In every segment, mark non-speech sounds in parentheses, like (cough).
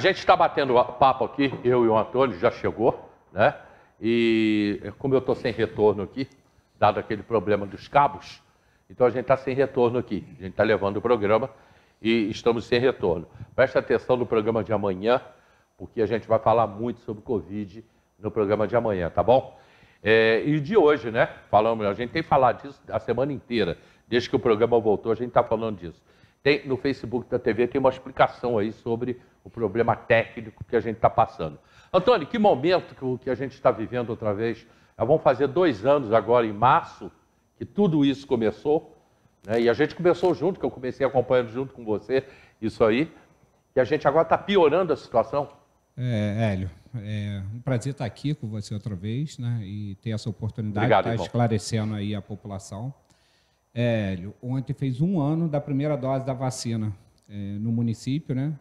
gente está batendo papo aqui, eu e o Antônio, já chegou, né? E como eu estou sem retorno aqui, dado aquele problema dos cabos, então a gente está sem retorno aqui. A gente está levando o programa e estamos sem retorno. Presta atenção no programa de amanhã, porque a gente vai falar muito sobre Covid no programa de amanhã, tá bom? É, e de hoje, né? Falamos, a gente tem falado disso a semana inteira. Desde que o programa voltou, a gente está falando disso. Tem, no Facebook da TV tem uma explicação aí sobre o problema técnico que a gente está passando. Antônio, que momento que, que a gente está vivendo outra vez? Já vão fazer dois anos agora, em março, que tudo isso começou. Né? E a gente começou junto, que eu comecei acompanhando junto com você isso aí. E a gente agora está piorando a situação. É, Hélio, é um prazer estar tá aqui com você outra vez né? e ter essa oportunidade Obrigado, de estar tá irmão. esclarecendo aí a população. É, Hélio, ontem fez um ano da primeira dose da vacina é, no município, né?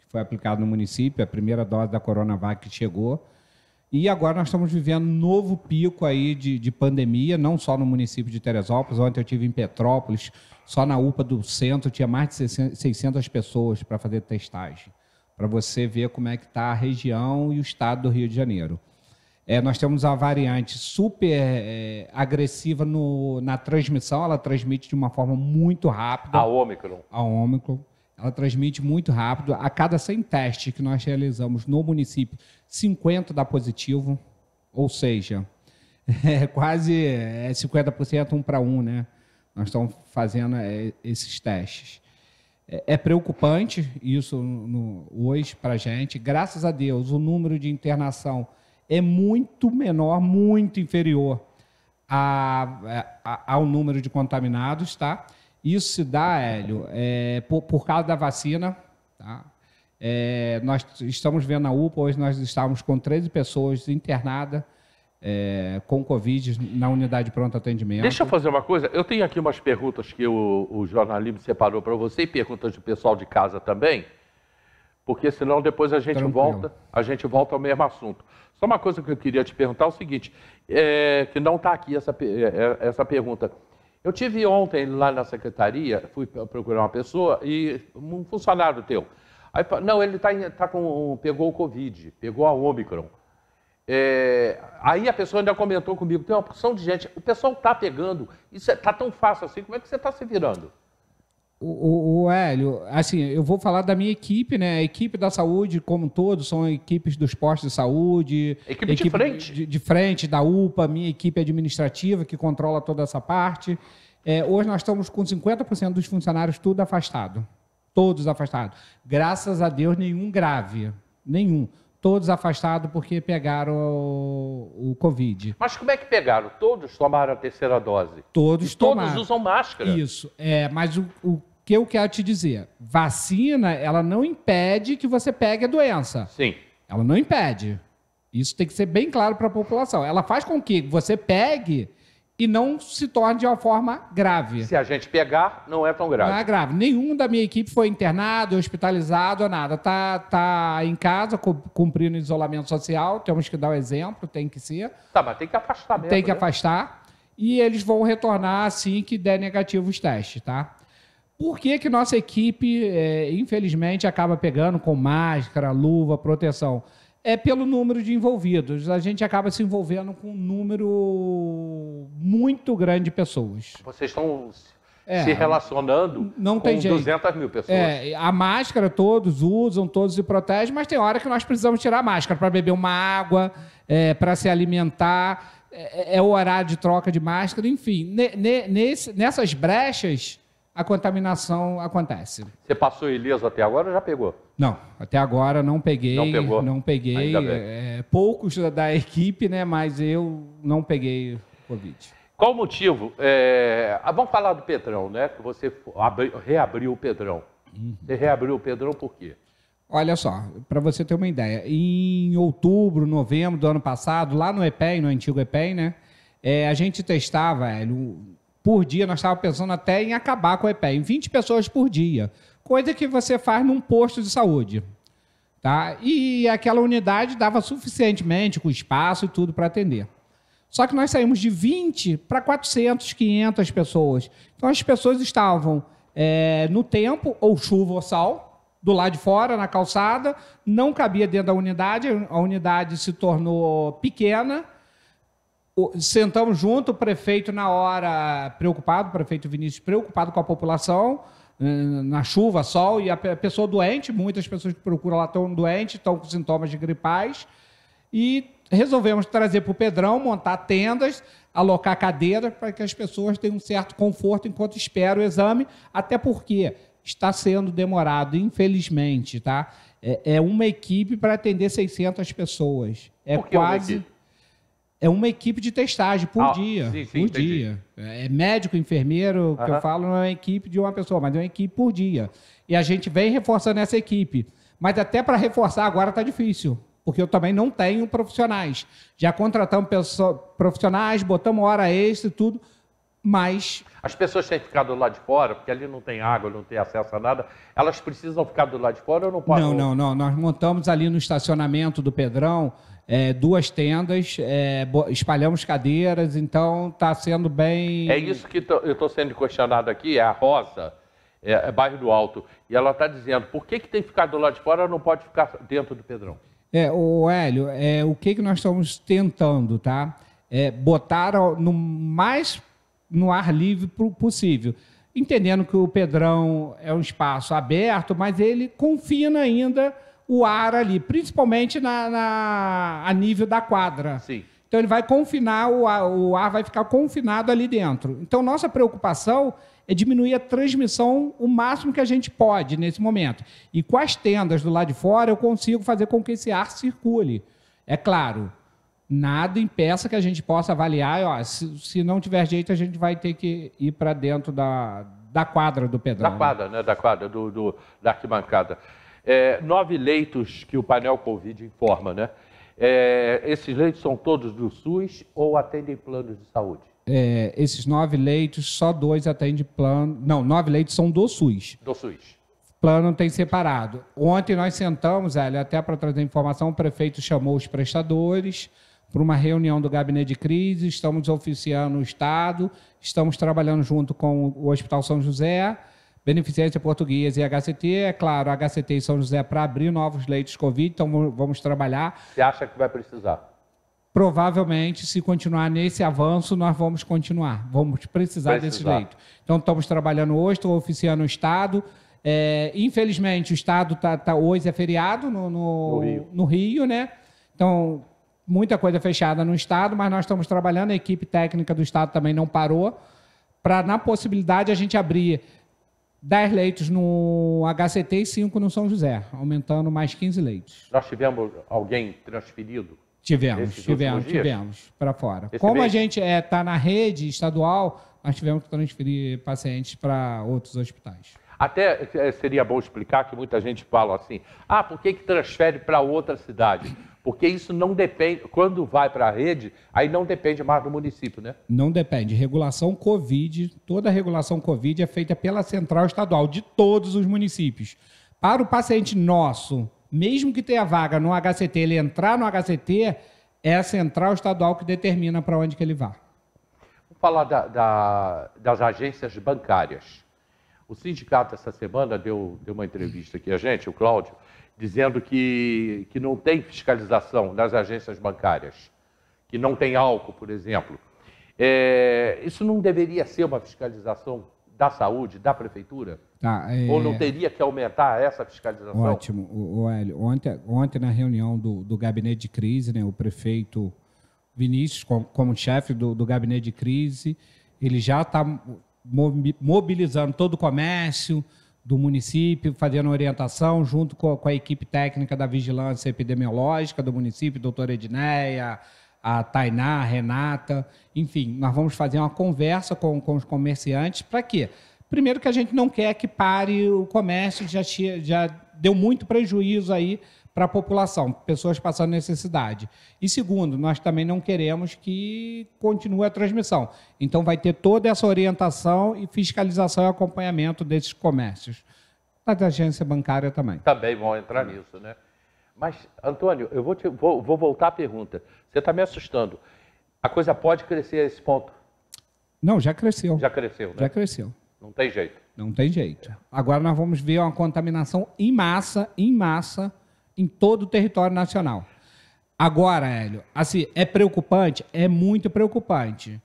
Que foi aplicado no município, a primeira dose da Coronavac que chegou. E agora nós estamos vivendo um novo pico aí de, de pandemia, não só no município de Teresópolis. Ontem eu tive em Petrópolis, só na UPA do centro tinha mais de 600 pessoas para fazer testagem, para você ver como é que está a região e o estado do Rio de Janeiro. É, nós temos uma variante super é, agressiva no, na transmissão, ela transmite de uma forma muito rápida. A Ômicron. A Ômicron. Ela transmite muito rápido. A cada 100 testes que nós realizamos no município, 50 dá positivo, ou seja, (laughs) é quase 50% é um para um, né? Nós estamos fazendo é, esses testes. É, é preocupante isso no, hoje para a gente. Graças a Deus, o número de internação é muito menor, muito inferior a, a, ao número de contaminados, tá? Isso se dá, Hélio, é, por, por, causa da vacina, tá? É, nós estamos vendo na UPA, hoje nós estávamos com 13 pessoas internadas é, com Covid na unidade de pronto atendimento. Deixa eu fazer uma coisa. Eu tenho aqui umas perguntas que o, o jornalismo separou para você e perguntas do pessoal de casa também porque senão depois a gente Tranquilo. volta, a gente volta ao mesmo assunto. Só uma coisa que eu queria te perguntar é o seguinte, é, que não está aqui essa, é, é, essa pergunta. Eu tive ontem lá na secretaria, fui procurar uma pessoa e um funcionário teu. Aí, não, ele tá, tá com, pegou o Covid, pegou a Omicron. É, aí a pessoa ainda comentou comigo, tem uma porção de gente, o pessoal está pegando, isso está é, tá tão fácil assim, como é que você está se virando? O, o, Hélio, assim, eu vou falar da minha equipe, né? A equipe da saúde, como todos, são equipes dos postos de saúde. Equipe, equipe de frente? De, de, frente, da UPA, minha equipe administrativa, que controla toda essa parte. É, hoje nós estamos com 50% dos funcionários tudo afastado. Todos afastados. Graças a Deus, nenhum grave. Nenhum. Todos afastados porque pegaram o, o Covid. Mas como é que pegaram? Todos tomaram a terceira dose? Todos e tomaram. Todos usam máscara. Isso. É, mas o, o que eu quero te dizer? Vacina, ela não impede que você pegue a doença. Sim. Ela não impede. Isso tem que ser bem claro para a população. Ela faz com que você pegue e não se torne de uma forma grave. Se a gente pegar, não é tão grave. Não é grave. Nenhum da minha equipe foi internado, hospitalizado, nada. Tá, tá em casa, cumprindo isolamento social. Temos que dar o um exemplo, tem que ser. Tá, mas tem que afastar mesmo. Tem que né? afastar. E eles vão retornar assim que der negativo os testes, tá? Por que, que nossa equipe, é, infelizmente, acaba pegando com máscara, luva, proteção? É pelo número de envolvidos. A gente acaba se envolvendo com um número muito grande de pessoas. Vocês estão é, se relacionando não com 200 jeito. mil pessoas. É, a máscara todos usam, todos se protegem, mas tem hora que nós precisamos tirar a máscara para beber uma água, é, para se alimentar, é, o é, é horário de troca de máscara, enfim. Ne, ne, nesse, nessas brechas, a contaminação acontece. Você passou ileso até agora ou já pegou? Não, até agora não peguei. Não pegou? Não peguei. É, poucos da equipe, né? Mas eu não peguei Covid. Qual o motivo? É, vamos falar do Pedrão, né? Que você abri, reabriu o Pedrão. Uhum. Você reabriu o Pedrão por quê? Olha só, para você ter uma ideia, em outubro, novembro do ano passado, lá no EPEI, no antigo EPEI, né? É, a gente testava, no, por dia, nós estávamos pensando até em acabar com o EPE, em 20 pessoas por dia, coisa que você faz num posto de saúde. Tá? E aquela unidade dava suficientemente, com espaço e tudo, para atender. Só que nós saímos de 20 para 400, 500 pessoas. Então as pessoas estavam é, no tempo, ou chuva ou sol, do lado de fora, na calçada, não cabia dentro da unidade, a unidade se tornou pequena sentamos junto, o prefeito na hora preocupado, o prefeito Vinícius preocupado com a população, eh, na chuva, sol, e a pessoa doente, muitas pessoas que procuram lá estão doentes, estão com sintomas de gripais, e resolvemos trazer para o Pedrão, montar tendas, alocar cadeiras para que as pessoas tenham um certo conforto enquanto esperam o exame, até porque está sendo demorado, infelizmente, tá? É, é uma equipe para atender 600 pessoas. É quase é uma equipe de testagem por ah, dia. Sim, sim, por entendi. dia. É, é médico, enfermeiro, que eu falo, não é uma equipe de uma pessoa, mas é uma equipe por dia. E a gente vem reforçando essa equipe. Mas até para reforçar agora está difícil, porque eu também não tenho profissionais. Já contratamos profissionais, botamos hora extra e tudo, mas. As pessoas têm ficado lá de fora, porque ali não tem água, não tem acesso a nada, elas precisam ficar do lado de fora ou não podem? Não, não, não. Nós montamos ali no estacionamento do Pedrão é, duas tendas, é, espalhamos cadeiras, então está sendo bem. É isso que eu estou sendo questionado aqui, é a Rosa, é, é bairro do Alto, e ela está dizendo por que, que tem que ficar do lado de fora não pode ficar dentro do Pedrão? É, o Hélio, é, o que, que nós estamos tentando, tá? É, botar no mais no ar livre possível. Entendendo que o Pedrão é um espaço aberto, mas ele confina ainda o ar ali, principalmente na, na a nível da quadra. Sim. Então ele vai confinar, o ar, o ar vai ficar confinado ali dentro. Então nossa preocupação é diminuir a transmissão o máximo que a gente pode nesse momento. E com as tendas do lado de fora eu consigo fazer com que esse ar circule. É claro, nada impeça que a gente possa avaliar, ó, se, se não tiver jeito a gente vai ter que ir para dentro da, da quadra do Pedrão. Da né? quadra, né? Da quadra, do, do da arquibancada. É, nove leitos que o painel Covid informa, né? É, esses leitos são todos do SUS ou atendem planos de saúde? É, esses nove leitos, só dois atendem plano. Não, nove leitos são do SUS. Do SUS. Plano tem separado. Ontem nós sentamos, ali, até para trazer informação, o prefeito chamou os prestadores para uma reunião do gabinete de crise, estamos oficiando o Estado, estamos trabalhando junto com o Hospital São José Beneficência Portuguesa e HCT. É claro, HCT em São José para abrir novos leitos Covid, então vamos trabalhar. Você acha que vai precisar? Provavelmente, se continuar nesse avanço, nós vamos continuar. Vamos precisar, precisar. leito. Então, estamos trabalhando hoje, estou oficiando o Estado. É, infelizmente, o Estado tá, tá hoje é feriado no, no, no, Rio. no Rio, né? Então, muita coisa fechada no Estado, mas nós estamos trabalhando, a equipe técnica do Estado também não parou, para, na possibilidade, a gente abrir 10 leitos no HCT e 5 no São José, aumentando mais 15 leitos. Nós tivemos alguém transferido? Tivemos, tivemos, tivemos, para fora. Esse Como mês? a gente está é, tá na rede estadual, nós tivemos que transferir pacientes para outros hospitais. Até é, seria bom explicar que muita gente fala assim: ah, por que, que transfere para outra cidade? Porque isso não depende, quando vai para a rede, aí não depende mais do município, né? Não depende. Regulação Covid, toda a regulação Covid é feita pela central estadual de todos os municípios. Para o paciente nosso, mesmo que tenha vaga no HCT, ele entrar no HCT, é a central estadual que determina para onde que ele vá. Vou falar da, da, das agências bancárias. O sindicato essa semana deu, deu uma entrevista aqui a gente, o Cláudio, dizendo que, que não tem fiscalização das agências bancárias, que não tem álcool, por exemplo. É, isso não deveria ser uma fiscalização da saúde, da prefeitura? Tá, é... Ou não teria que aumentar essa fiscalização? Ótimo. O, o Hélio, ontem, ontem na reunião do, do gabinete de crise, né, o prefeito Vinícius, como, como chefe do, do gabinete de crise, ele já está mobilizando todo o comércio, do município, fazendo orientação junto com a, com a equipe técnica da vigilância epidemiológica do município, doutora Edneia, a Tainá, a Renata, enfim, nós vamos fazer uma conversa com, com os comerciantes para quê? Primeiro que a gente não quer que pare o comércio, já, já deu muito prejuízo aí para a população, pessoas passando necessidade. E segundo, nós também não queremos que continue a transmissão. Então vai ter toda essa orientação e fiscalização e acompanhamento desses comércios. Na agência bancária também. Também tá vão entrar nisso, né? Mas, Antônio, eu vou, te, vou, vou voltar à pergunta. Você está me assustando. A coisa pode crescer a esse ponto? Não, já cresceu. Já cresceu, né? Já cresceu. Não tem jeito. Não tem jeito. Agora nós vamos ver uma contaminação em massa, em massa, em todo o território nacional. Agora, Hélio, assim, é preocupante? É muito preocupante.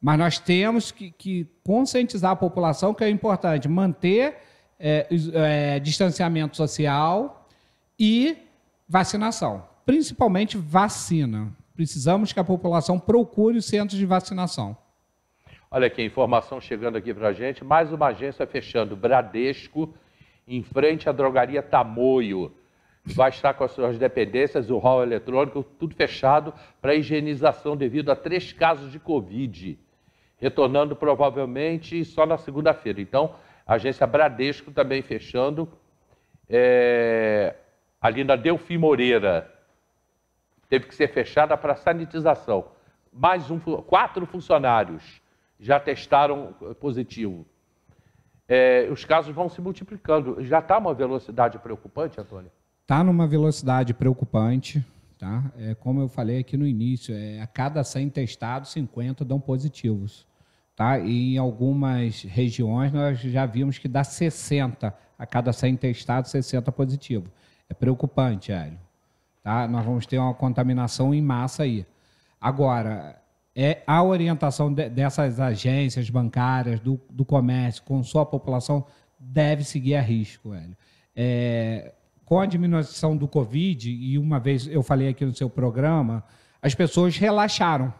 Mas nós temos que, que conscientizar a população que é importante manter é, é, distanciamento social e vacinação. Principalmente vacina. Precisamos que a população procure os centros de vacinação. Olha aqui, informação chegando aqui para a gente. Mais uma agência fechando. Bradesco, em frente à drogaria Tamoio vai estar com as suas dependências, o hall eletrônico, tudo fechado para higienização devido a três casos de Covid, retornando provavelmente só na segunda-feira. Então, a agência Bradesco também fechando, é, ali na Delfim Moreira, teve que ser fechada para sanitização. Mais um, quatro funcionários já testaram positivo. É, os casos vão se multiplicando. Já está uma velocidade preocupante, Antônio? está numa velocidade preocupante. Tá? É, como eu falei aqui no início, é, a cada 100 testados, 50 dão positivos. Tá? E em algumas regiões nós já vimos que dá 60 a cada 100 testados, 60 positivo. É preocupante, Hélio. Tá? Nós vamos ter uma contaminação em massa aí. Agora, é a orientação de, dessas agências bancárias, do, do comércio, com sua população, deve seguir a risco, Hélio. É, com a diminuição do Covid, e uma vez eu falei aqui no seu programa, as pessoas relaxaram.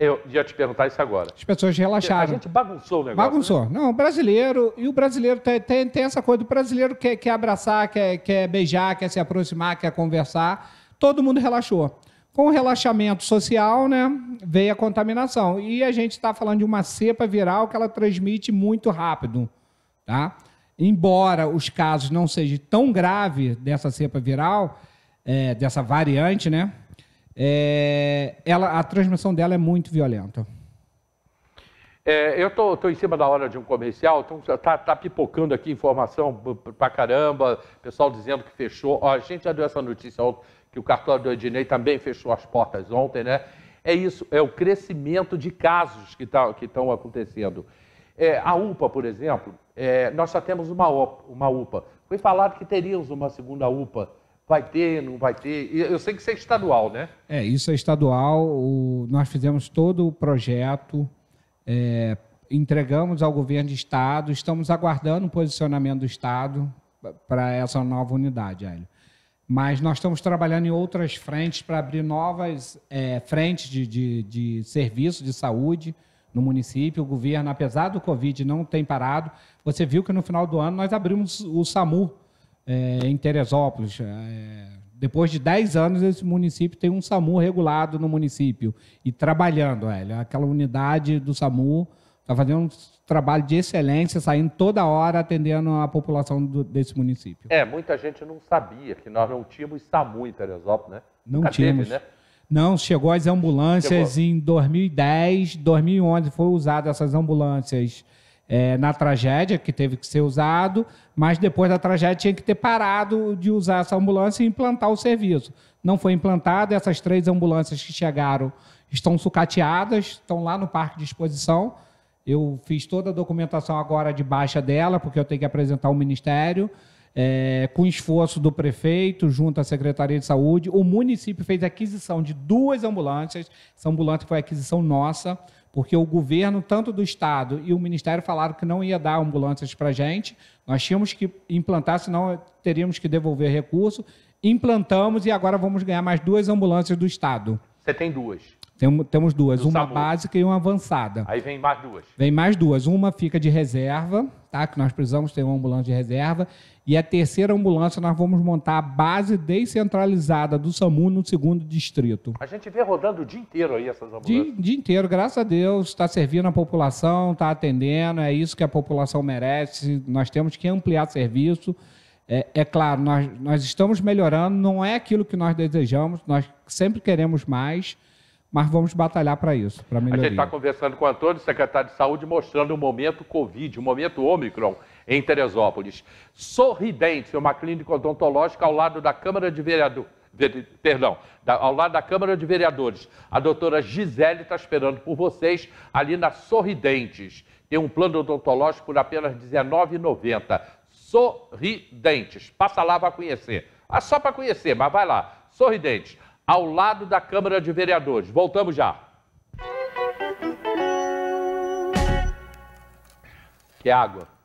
Eu ia te perguntar isso agora. As pessoas relaxaram. A gente bagunçou o negócio. Bagunçou. Né? Não, o brasileiro, e o brasileiro tem, tem, tem essa coisa, o brasileiro quer, quer abraçar, quer, quer beijar, quer se aproximar, quer conversar. Todo mundo relaxou. Com o relaxamento social, né, veio a contaminação. E a gente está falando de uma cepa viral que ela transmite muito rápido, tá? embora os casos não sejam tão graves dessa cepa viral, é, dessa variante, né? É, ela, a transmissão dela é muito violenta. É, eu tô, tô, em cima da hora de um comercial, então tá, tá, tá pipocando aqui informação para caramba, pessoal dizendo que fechou. Ó, a gente já deu essa notícia ontem que o cartório do Ednei também fechou as portas ontem, né? É isso, é o crescimento de casos que tá, estão acontecendo. É, a UPA, por exemplo, é, nós só temos uma, uma UPA. Foi falado que teríamos uma segunda UPA. Vai ter, não vai ter? Eu sei que isso é estadual, né? É, isso é estadual. O, nós fizemos todo o projeto, é, entregamos ao governo de estado, estamos aguardando o posicionamento do estado para essa nova unidade, Hélio. Mas nós estamos trabalhando em outras frentes para abrir novas é, frentes de, de, de serviço de saúde no município. O governo, apesar do Covid, não tem parado. Você viu que no final do ano nós abrimos o SAMU é, em Teresópolis. É, depois de 10 anos, esse município tem um SAMU regulado no município e trabalhando. É, aquela unidade do SAMU está fazendo um trabalho de excelência, saindo toda hora atendendo a população do, desse município. É, muita gente não sabia que nós não tínhamos SAMU em Teresópolis, né? Não Nunca tínhamos. Teve, né? Não, chegou as ambulâncias chegou. em 2010, 2011 foi usado essas ambulâncias é, na tragédia, que teve que ser usado, mas depois da tragédia tinha que ter parado de usar essa ambulância e implantar o serviço. Não foi implantado, essas três ambulâncias que chegaram estão sucateadas, estão lá no parque de exposição. Eu fiz toda a documentação agora de baixa dela, porque eu tenho que apresentar ao Ministério. É, com esforço do prefeito, junto à Secretaria de Saúde, o município fez aquisição de duas ambulâncias. Essa ambulância foi aquisição nossa, porque o governo, tanto do Estado e o Ministério, falaram que não ia dar ambulâncias para a gente. Nós tínhamos que implantar, senão teríamos que devolver recurso. Implantamos e agora vamos ganhar mais duas ambulâncias do Estado. Você tem duas? temos duas, uma SAMU. básica e uma avançada. Aí vem mais duas. Vem mais duas. Uma fica de reserva, tá? Que nós precisamos ter uma ambulância de reserva. E a terceira ambulância nós vamos montar a base descentralizada do SAMU no segundo distrito. A gente vê rodando o dia inteiro aí essas ambulâncias. Dia, dia inteiro, graças a Deus, está servindo a população, está atendendo, é isso que a população merece. Nós temos que ampliar serviço. É, é claro, nós, nós estamos melhorando, não é aquilo que nós desejamos, nós sempre queremos mais mas vamos batalhar para isso, para melhorar. A gente está conversando com o Antônio, secretário de Saúde, mostrando o momento Covid, o momento Ômicron em Teresópolis. Sorridente, é uma clínica odontológica ao lado da Câmara de Vereadores. Perdão, ao lado da Câmara de Vereadores. A doutora Gisele está esperando por vocês ali na Sorridentes. Tem um plano odontológico por apenas R$19,90. Sorridentes. Passa lá para conhecer. Ah, só para conhecer, mas vai lá. Sorridentes ao lado da Câmara de Vereadores. Voltamos já. Que é água.